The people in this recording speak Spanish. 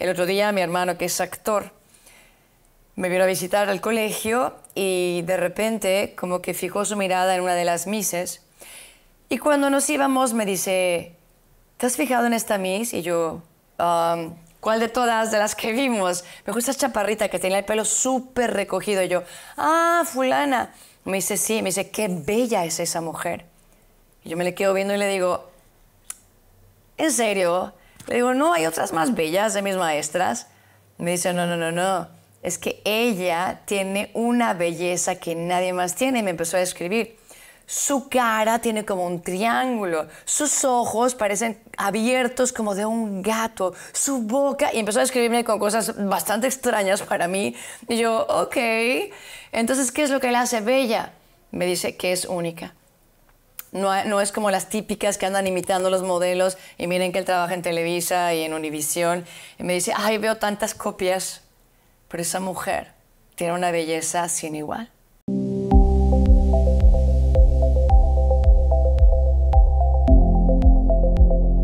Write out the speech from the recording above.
El otro día mi hermano, que es actor, me vino a visitar al colegio y de repente como que fijó su mirada en una de las mises. Y cuando nos íbamos me dice, ¿te has fijado en esta miss? Y yo, um, ¿cuál de todas de las que vimos? Me gusta esa chaparrita que tenía el pelo súper recogido. Y yo, ah, fulana. Me dice, sí, me dice, qué bella es esa mujer. Y yo me le quedo viendo y le digo, ¿en serio? Le digo, no, hay otras más bellas de mis maestras. Me dice, no, no, no, no. Es que ella tiene una belleza que nadie más tiene. Y me empezó a escribir Su cara tiene como un triángulo, sus ojos parecen abiertos como de un gato, su boca, y empezó a escribirme con cosas bastante extrañas para mí. Y yo, ok, entonces, ¿qué es lo que la hace bella? Me dice que es única. No, es como las típicas que andan imitando los modelos y miren que él trabaja en Televisa y en Univisión. Y me dice, ay, veo tantas copias, pero esa mujer tiene una belleza sin igual.